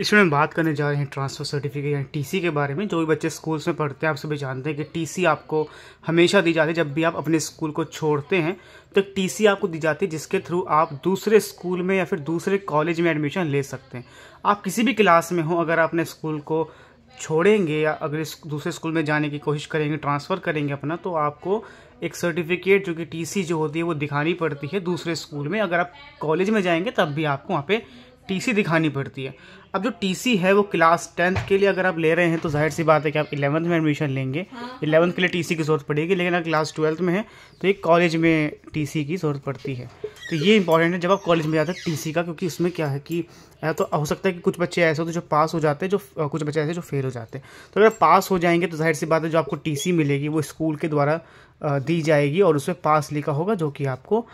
इसमें हम बात करने जा रहे हैं ट्रांसफ़र सर्टिफिकेट यानी टीसी के बारे में जो भी बच्चे स्कूल्स में पढ़ते हैं आप सभी जानते हैं कि टीसी आपको हमेशा दी जाती है जब भी आप अपने स्कूल को छोड़ते हैं तो टीसी आपको दी जाती है जिसके थ्रू आप दूसरे स्कूल में या फिर दूसरे कॉलेज में एडमिशन ले सकते हैं आप किसी भी क्लास में हों अगर अपने स्कूल को छोड़ेंगे या अगर दूसरे स्कूल में जाने की कोशिश करेंगे ट्रांसफ़र करेंगे अपना तो आपको एक सर्टिफिकेट जो कि टीसी जो होती है वो दिखानी पड़ती है दूसरे स्कूल में अगर आप कॉलेज में जाएंगे तब भी आपको वहाँ पे टीसी दिखानी पड़ती है अब जो टीसी है वो क्लास टेंथ के लिए अगर आप ले रहे हैं तो जाहिर सी बात है कि आप इलेवंथ में एडमिशन लेंगे हाँ, हाँ। इलेवंथ के लिए टीसी की ज़रूरत पड़ेगी लेकिन अगर क्लास ट्वेल्थ में है तो एक कॉलेज में टीसी की ज़रूरत पड़ती है तो ये इंपॉर्टेंट है जब आप कॉलेज में जाते हैं टीसी का क्योंकि उसमें क्या है कि तो हो सकता है कि कुछ बच्चे ऐसे होते जो पास हो जाते हैं जो कुछ बच्चे ऐसे जो फेल हो जाते हैं तो अगर पास हो जाएंगे तो जाहिर सी बात है जो आपको टीसी मिलेगी वो स्कूल के द्वारा दी जाएगी और उसमें पास लिखा होगा जो कि आपको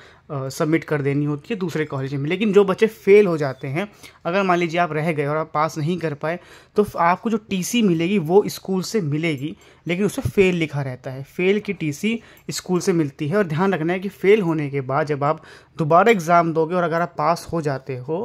सबमिट कर देनी होती है दूसरे कॉलेज में लेकिन जो बच्चे फेल हो जाते हैं अगर मान लीजिए आप रह गए और आप पास नहीं कर पाए तो आपको जो टीसी मिलेगी वो स्कूल से मिलेगी लेकिन उसमें फ़ेल लिखा रहता है फ़ेल की टीसी स्कूल से मिलती है और ध्यान रखना है कि फ़ेल होने के बाद जब आप दोबारा एग्ज़ाम दोगे और अगर आप पास हो जाते हो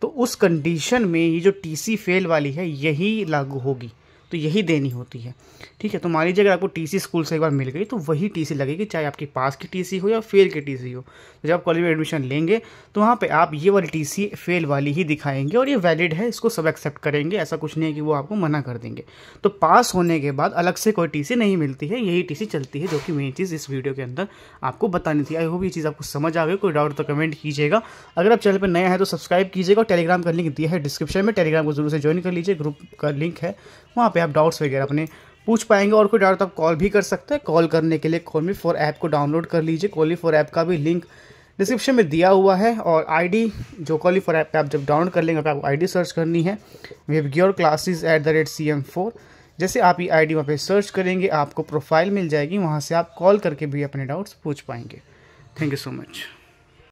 तो उस कंडीशन में ये जो टीसी फेल वाली है यही लागू होगी तो यही देनी होती है ठीक है तो मान लीजिए अगर आपको टीसी स्कूल से एक बार मिल गई तो वही टीसी लगेगी चाहे आपके पास की टीसी हो या फेल की टीसी हो तो जब आप कॉलेज में एडमिशन लेंगे तो वहाँ पे आप ये वाली टीसी फेल वाली ही दिखाएंगे और ये वैलिड है इसको सब एक्सेप्ट करेंगे ऐसा कुछ नहीं है कि वो आपको मना कर देंगे तो पास होने के बाद अलग से कोई टी नहीं मिलती है यही टी चलती है जो कि मेन चीज़ इस वीडियो के अंदर आपको बतानी थी आई होप ये चीज़ आपको समझ आ गई कोई डाउट तो कमेंट कीजिएगा अगर आप चैनल पर नया है तो सब्सक्राइब कीजिएगा और टेलीग्राम का लिंक दिया है डिस्क्रिप्शन में टेलीग्राम को जरूर से ज्वाइन कर लीजिए ग्रुप का लिंक है वहाँ पर पे आप डाउट्स वगैरह अपने पूछ पाएंगे और कोई डाउट तो आप कॉल भी कर सकते हैं कॉल करने के लिए कॉलमी फॉर ऐप को डाउनलोड कर लीजिए कॉली फॉर ऐप का भी लिंक डिस्क्रिप्शन में दिया हुआ है और आईडी जो कॉली फॉर ऐप पे आप जब डाउनलोड कर लेंगे आपको आईडी सर्च करनी है वेब ग्योर classes at the rate C M four जैसे आप ये आईडी वहाँ पर सर्च करेंगे आपको प्रोफाइल मिल जाएगी वहाँ से आप कॉल करके भी अपने डाउट्स पूछ पाएंगे थैंक यू सो मच